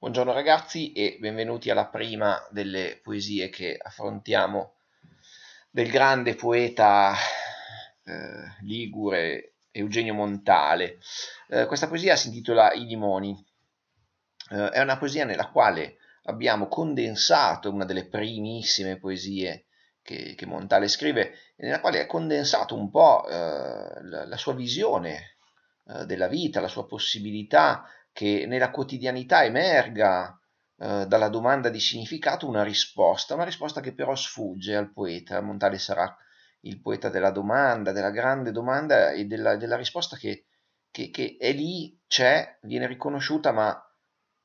Buongiorno ragazzi e benvenuti alla prima delle poesie che affrontiamo del grande poeta eh, ligure Eugenio Montale. Eh, questa poesia si intitola I limoni. Eh, è una poesia nella quale abbiamo condensato una delle primissime poesie che, che Montale scrive, nella quale è condensato un po' eh, la, la, sua visione eh, della vita, la sua possibilità che nella quotidianità emerga eh, dalla domanda di significato una risposta, una risposta che però sfugge al poeta. Montale sarà il poeta della domanda, della grande domanda e della, della risposta che, che, che è lì, c'è, viene riconosciuta, ma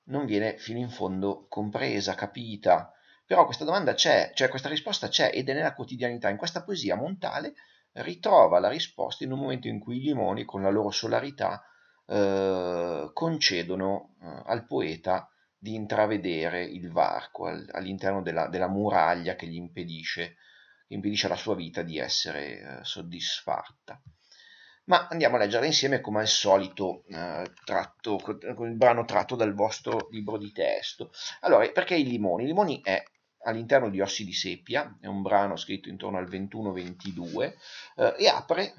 non viene fino in fondo compresa, capita. Però questa domanda c'è, cioè questa risposta c'è ed è nella quotidianità. In questa poesia Montale ritrova la risposta in un momento in cui i limoni, con la loro solarità, eh, concedono eh, al poeta di intravedere il varco al, all'interno della, della, muraglia che gli impedisce, che impedisce alla sua vita di essere eh, soddisfatta. Ma andiamo a leggere insieme come al solito eh, tratto, con il brano tratto dal vostro libro di testo. Allora, perché i limoni? I limoni è all'interno di Ossi di Seppia, è un brano scritto intorno al 21-22, eh, e apre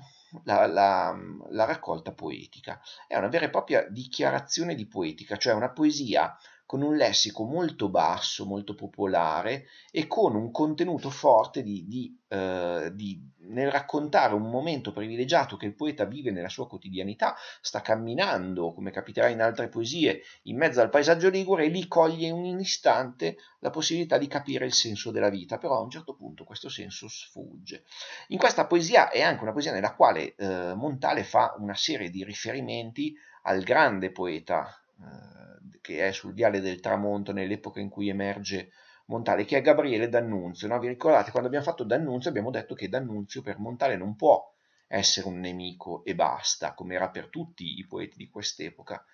la, la, la raccolta poetica. È una vera e propria dichiarazione di poetica, cioè una poesia con un lessico molto basso, molto popolare e con un contenuto forte di, di, eh, di, nel raccontare un momento privilegiato che il poeta vive nella sua quotidianità, sta camminando, come capiterà in altre poesie, in mezzo al paesaggio ligure e lì coglie in un istante la possibilità di capire il senso della vita, però a un certo punto questo senso sfugge. In questa poesia è anche una poesia nella quale eh, Montale fa una serie di riferimenti al grande poeta eh, che è sul viale del tramonto nell'epoca in cui emerge Montale, che è Gabriele D'Annunzio. No? Vi ricordate quando abbiamo fatto D'Annunzio abbiamo detto che D'Annunzio per Montale non può essere un nemico e basta, come era per tutti i poeti di quest'epoca,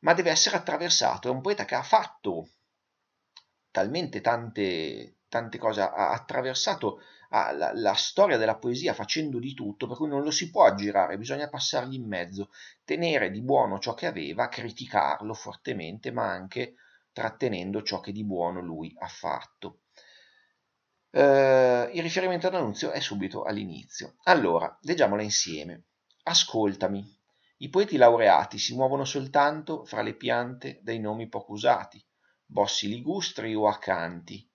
ma deve essere attraversato. È un poeta che ha fatto talmente tante tante cose, ha attraversato la, la, storia della poesia facendo di tutto, per cui non lo si può aggirare, bisogna passargli in mezzo, tenere di buono ciò che aveva, criticarlo fortemente, ma anche trattenendo ciò che di buono lui ha fatto. Eh, il riferimento all'annunzio è subito all'inizio. Allora, leggiamola insieme. Ascoltami. I poeti laureati si muovono soltanto fra le piante dai nomi poco usati, bossi ligustri o acanti,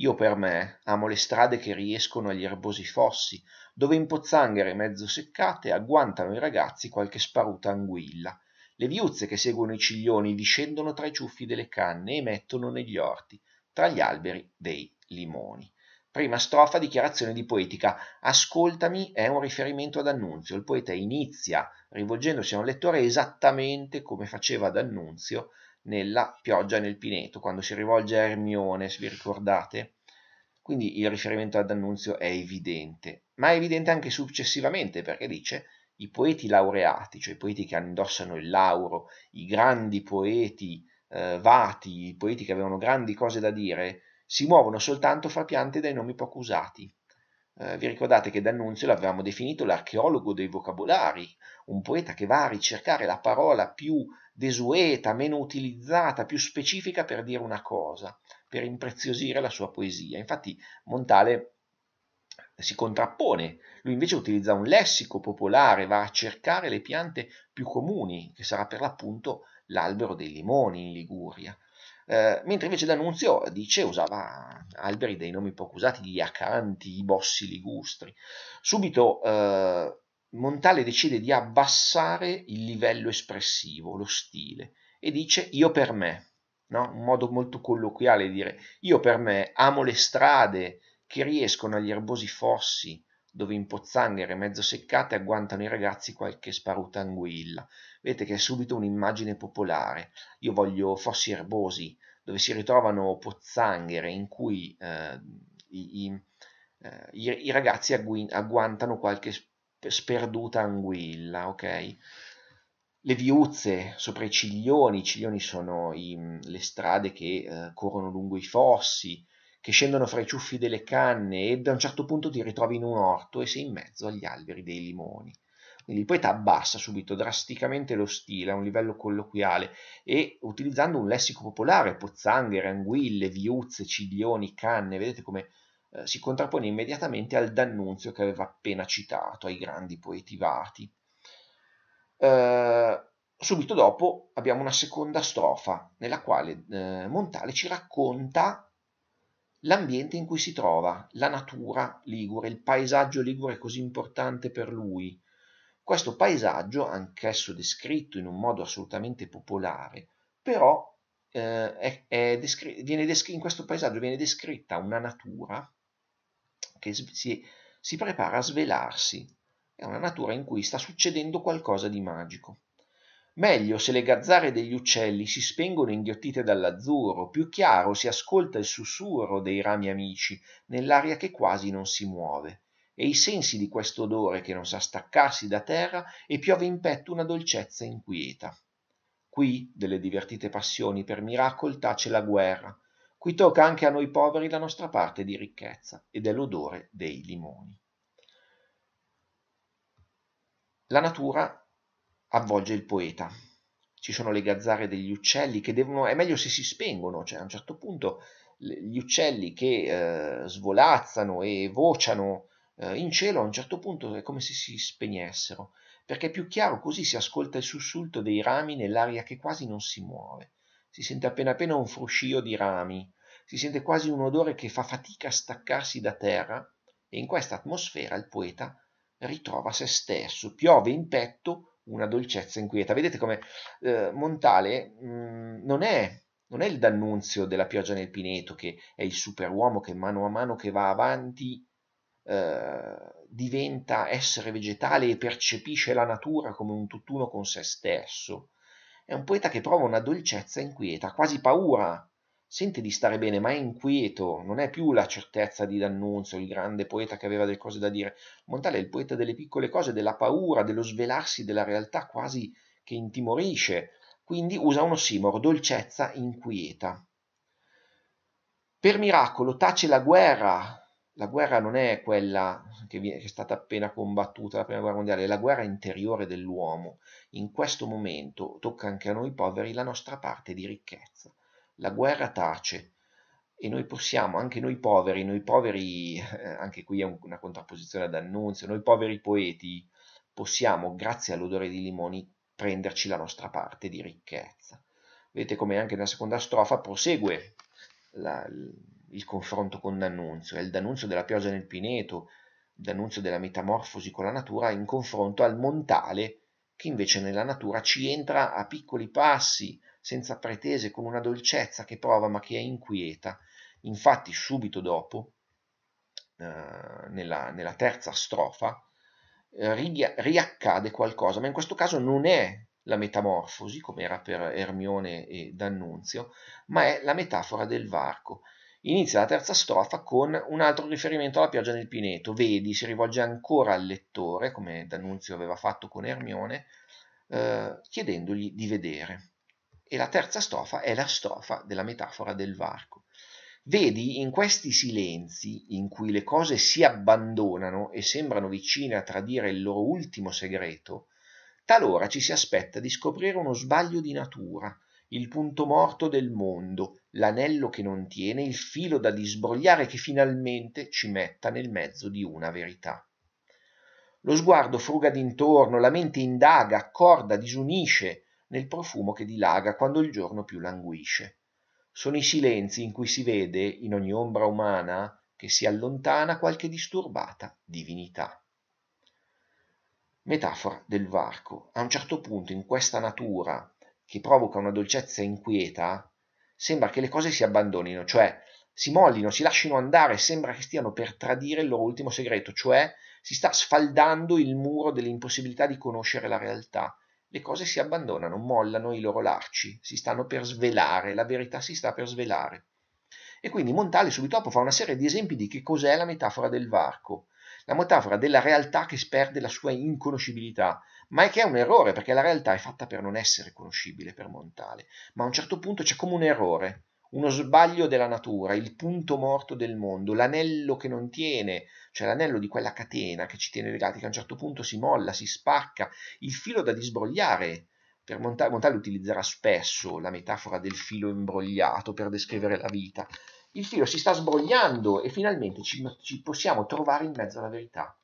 io per me amo le strade che riescono agli erbosi fossi dove in pozzanghere mezzo seccate agguantano i ragazzi qualche sparuta anguilla le viuzze che seguono i ciglioni discendono tra i ciuffi delle canne e mettono negli orti tra gli alberi dei limoni Prima strofa, dichiarazione di poetica. Ascoltami è un riferimento ad Annunzio. Il poeta inizia rivolgendosi a un lettore esattamente come faceva ad Annunzio nella pioggia nel pineto, quando si rivolge a Ermione, se vi ricordate. Quindi il riferimento ad Annunzio è evidente, ma è evidente anche successivamente perché dice i poeti laureati, cioè i poeti che indossano il lauro, i grandi poeti eh, vati, i poeti che avevano grandi cose da dire, si muovono soltanto fra piante dai nomi poco usati. Eh, vi ricordate che D'Annunzio l'avevamo definito l'archeologo dei vocabolari, un poeta che va a ricercare la parola più desueta, meno utilizzata, più specifica per dire una cosa, per impreziosire la sua poesia. Infatti Montale si contrappone, lui invece utilizza un lessico popolare, va a cercare le piante più comuni, che sarà per l'appunto l'albero dei limoni in Liguria. Eh, mentre invece D'Annunzio dice usava alberi dei nomi poco usati, gli acanti, i bossi ligustri. Subito eh, Montale decide di abbassare il livello espressivo, lo stile, e dice io per me, no? un modo molto colloquiale di dire io per me amo le strade che riescono agli erbosi fossi dove in pozzanghere mezzo seccate agguantano i ragazzi qualche sparuta anguilla. Vedete che è subito un'immagine popolare. Io voglio fossi erbosi dove si ritrovano pozzanghere in cui eh, i, i, eh, i, i, ragazzi agguantano qualche sparuta sperduta anguilla, ok? Le viuzze sopra i ciglioni, i ciglioni sono i, mm, le strade che eh, corrono lungo i fossi, che scendono fra i ciuffi delle canne e da un certo punto ti ritrovi in un orto e sei in mezzo agli alberi dei limoni. Quindi il poeta abbassa subito drasticamente lo stile a un livello colloquiale e utilizzando un lessico popolare, pozzanghere, anguille, viuzze, ciglioni, canne, vedete come eh, si contrappone immediatamente al D'Annunzio che aveva appena citato, ai grandi poeti vati. Eh, subito dopo abbiamo una seconda strofa nella quale eh, Montale ci racconta l'ambiente in cui si trova, la natura ligure, il paesaggio ligure così importante per lui. Questo paesaggio, anch'esso descritto in un modo assolutamente popolare, però eh, è, è descri- viene descri- in questo paesaggio viene descritta una natura che si, si prepara a svelarsi. È una natura in cui sta succedendo qualcosa di magico. Meglio se le gazzare degli uccelli si spengono inghiottite dall'azzurro, più chiaro si ascolta il sussurro dei rami amici nell'aria che quasi non si muove, e i sensi di questo odore che non sa staccarsi da terra e piove in petto una dolcezza inquieta. Qui delle divertite passioni per miracol tace la guerra, Qui tocca anche a noi poveri la nostra parte di ricchezza ed è l'odore dei limoni. La natura avvolge il poeta. Ci sono le gazzare degli uccelli che devono, è meglio se si spengono, cioè a un certo punto gli uccelli che eh, svolazzano e vociano eh, in cielo a un certo punto è come se si spegnessero, perché è più chiaro così si ascolta il sussulto dei rami nell'aria che quasi non si muove si sente appena appena un fruscio di rami, si sente quasi un odore che fa fatica a staccarsi da terra e in questa atmosfera il poeta ritrova se stesso, piove in petto una dolcezza inquieta. Vedete come eh, Montale mh, mm, non, è, non è il D'Annunzio della pioggia nel Pineto, che è il superuomo che mano a mano che va avanti eh, diventa essere vegetale e percepisce la natura come un tutt'uno con se stesso è un poeta che prova una dolcezza inquieta, quasi paura. Sente di stare bene, ma è inquieto, non è più la certezza di D'Annunzio, il grande poeta che aveva delle cose da dire. Montale è il poeta delle piccole cose, della paura, dello svelarsi della realtà quasi che intimorisce. Quindi usa uno ossimoro, dolcezza inquieta. Per miracolo tace la guerra, la guerra non è quella che, viene, che, è stata appena combattuta la prima guerra mondiale, è la guerra interiore dell'uomo. In questo momento tocca anche a noi poveri la nostra parte di ricchezza. La guerra tace e noi possiamo, anche noi poveri, noi poveri, eh, anche qui è un, una contrapposizione ad annunzio, noi poveri poeti possiamo, grazie all'odore di limoni, prenderci la nostra parte di ricchezza. Vedete come anche nella seconda strofa prosegue la, il confronto con D'Annunzio, è il D'Annunzio della pioggia nel Pineto, D'Annunzio della metamorfosi con la natura in confronto al Montale che invece nella natura ci entra a piccoli passi, senza pretese, con una dolcezza che prova ma che è inquieta. Infatti subito dopo, eh, nella, nella, terza strofa, eh, ri, riaccade qualcosa, ma in questo caso non è la metamorfosi, come era per Ermione e D'Annunzio, ma è la metafora del varco. Inizia la terza strofa con un altro riferimento alla pioggia del Pineto. Vedi, si rivolge ancora al lettore, come D'Annunzio aveva fatto con Ermione, eh, chiedendogli di vedere. E la terza strofa è la strofa della metafora del varco. Vedi, in questi silenzi, in cui le cose si abbandonano e sembrano vicine a tradire il loro ultimo segreto, talora ci si aspetta di scoprire uno sbaglio di natura, il punto morto del mondo, l'anello che non tiene, il filo da disbrogliare che finalmente ci metta nel mezzo di una verità. Lo sguardo fruga d'intorno, la mente indaga, accorda, disunisce nel profumo che dilaga quando il giorno più languisce. Sono i silenzi in cui si vede, in ogni ombra umana, che si allontana qualche disturbata divinità. Metafora del varco. A un certo punto in questa natura, che provoca una dolcezza inquieta, sembra che le cose si abbandonino, cioè si mollino, si lasciano andare, sembra che stiano per tradire il loro ultimo segreto, cioè si sta sfaldando il muro dell'impossibilità di conoscere la realtà. Le cose si abbandonano, mollano i loro larci, si stanno per svelare, la verità si sta per svelare. E quindi Montale subito dopo fa una serie di esempi di che cos'è la metafora del varco, la metafora della realtà che sperde la sua inconoscibilità, ma è che è un errore, perché la realtà è fatta per non essere conoscibile per Montale, ma a un certo punto c'è come un errore, uno sbaglio della natura, il punto morto del mondo, l'anello che non tiene, cioè l'anello di quella catena che ci tiene legati, che a un certo punto si molla, si spacca, il filo da disbrogliare. Per Montale, Montale utilizzerà spesso la metafora del filo imbrogliato per descrivere la vita. Il filo si sta sbrogliando e finalmente ci, ci possiamo trovare in mezzo alla verità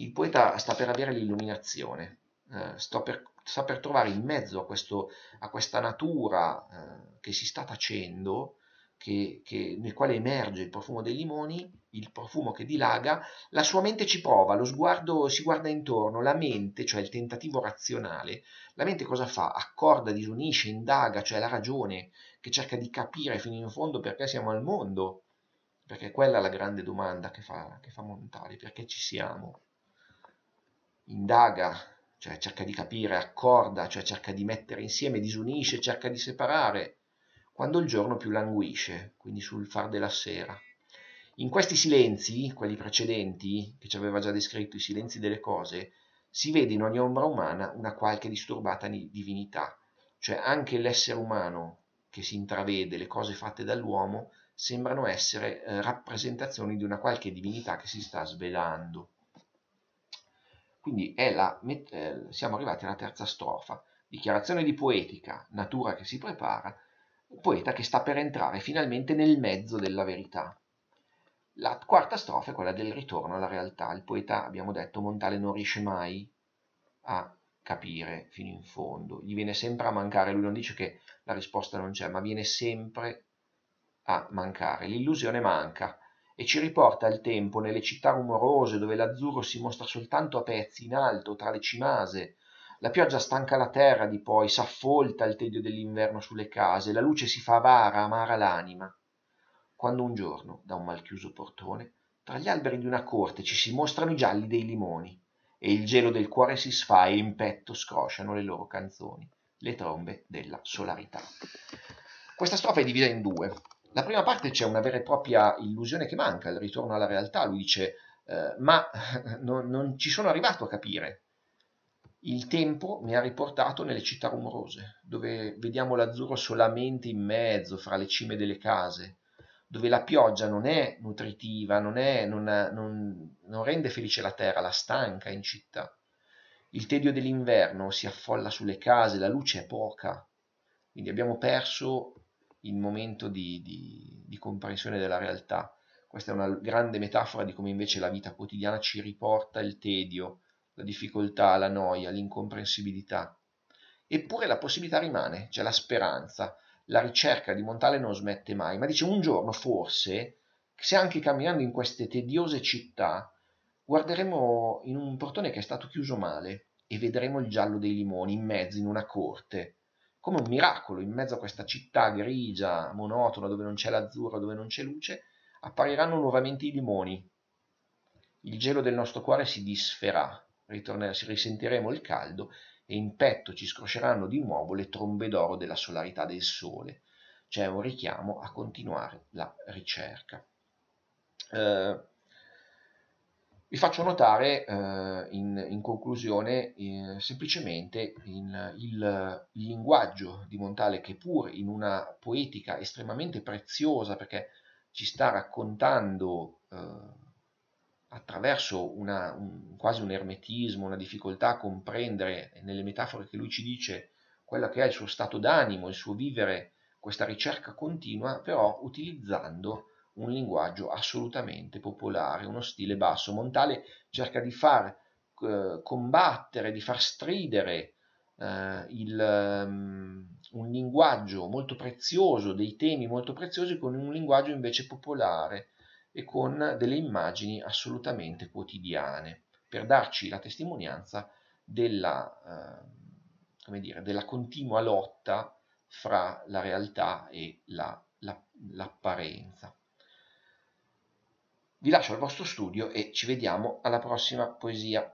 il poeta sta per avere l'illuminazione, eh, sta, sta, per, trovare in mezzo a, questo, a questa natura eh, che si sta tacendo, che, che, nel quale emerge il profumo dei limoni, il profumo che dilaga, la sua mente ci prova, lo sguardo si guarda intorno, la mente, cioè il tentativo razionale, la mente cosa fa? Accorda, disunisce, indaga, cioè la ragione che cerca di capire fino in fondo perché siamo al mondo, perché quella è la grande domanda che fa, che fa Montale, perché ci siamo indaga, cioè cerca di capire, accorda, cioè cerca di mettere insieme, disunisce, cerca di separare, quando il giorno più languisce, quindi sul far della sera. In questi silenzi, quelli precedenti, che ci aveva già descritto, i silenzi delle cose, si vede in ogni ombra umana una qualche disturbata divinità, cioè anche l'essere umano che si intravede, le cose fatte dall'uomo, sembrano essere eh, rappresentazioni di una qualche divinità che si sta svelando. Quindi la, eh, siamo arrivati alla terza strofa. Dichiarazione di poetica, natura che si prepara, poeta che sta per entrare finalmente nel mezzo della verità. La quarta strofa è quella del ritorno alla realtà. Il poeta, abbiamo detto, Montale non riesce mai a capire fino in fondo. Gli viene sempre a mancare, lui non dice che la risposta non c'è, ma viene sempre a mancare. L'illusione manca, e ci riporta al tempo nelle città rumorose dove l'azzurro si mostra soltanto a pezzi in alto tra le cimase la pioggia stanca la terra di poi s'affolta il tedio dell'inverno sulle case la luce si fa avara amara l'anima quando un giorno da un malchiuso portone tra gli alberi di una corte ci si mostrano i gialli dei limoni e il gelo del cuore si sfa e in petto scrosciano le loro canzoni le trombe della solarità questa strofa è divisa in due la prima parte c'è una vera e propria illusione che manca, il ritorno alla realtà, lui dice, eh, ma non, non ci sono arrivato a capire. Il tempo mi ha riportato nelle città rumorose, dove vediamo l'azzurro solamente in mezzo, fra le cime delle case, dove la pioggia non è nutritiva, non, è, non, non, non rende felice la terra, la stanca in città. Il tedio dell'inverno si affolla sulle case, la luce è poca, quindi abbiamo perso il momento di, di, di comprensione della realtà. Questa è una grande metafora di come invece la vita quotidiana ci riporta il tedio, la difficoltà, la noia, l'incomprensibilità. Eppure la possibilità rimane, c'è cioè la speranza, la ricerca di Montale non smette mai, ma dice un giorno forse, se anche camminando in queste tediose città, guarderemo in un portone che è stato chiuso male e vedremo il giallo dei limoni in mezzo in una corte come un miracolo in mezzo a questa città grigia, monotona, dove non c'è l'azzurro, dove non c'è luce, appariranno nuovamente i limoni. Il gelo del nostro cuore si disferà, risentiremo il caldo e in petto ci scrosceranno di nuovo le trombe d'oro della solarità del sole. C'è un richiamo a continuare la ricerca. Eh, vi faccio notare eh, in, in, conclusione eh, semplicemente in, il, il, linguaggio di Montale che pur in una poetica estremamente preziosa perché ci sta raccontando eh, attraverso una, un, quasi un ermetismo, una difficoltà a comprendere nelle metafore che lui ci dice quello che è il suo stato d'animo, il suo vivere, questa ricerca continua, però utilizzando un linguaggio assolutamente popolare, uno stile basso. Montale cerca di far eh, combattere, di far stridere eh, il, um, un linguaggio molto prezioso, dei temi molto preziosi, con un linguaggio invece popolare e con delle immagini assolutamente quotidiane, per darci la testimonianza della, eh, dire, della continua lotta fra la realtà e la l'apparenza. Vi lascio al vostro studio e ci vediamo alla prossima poesia.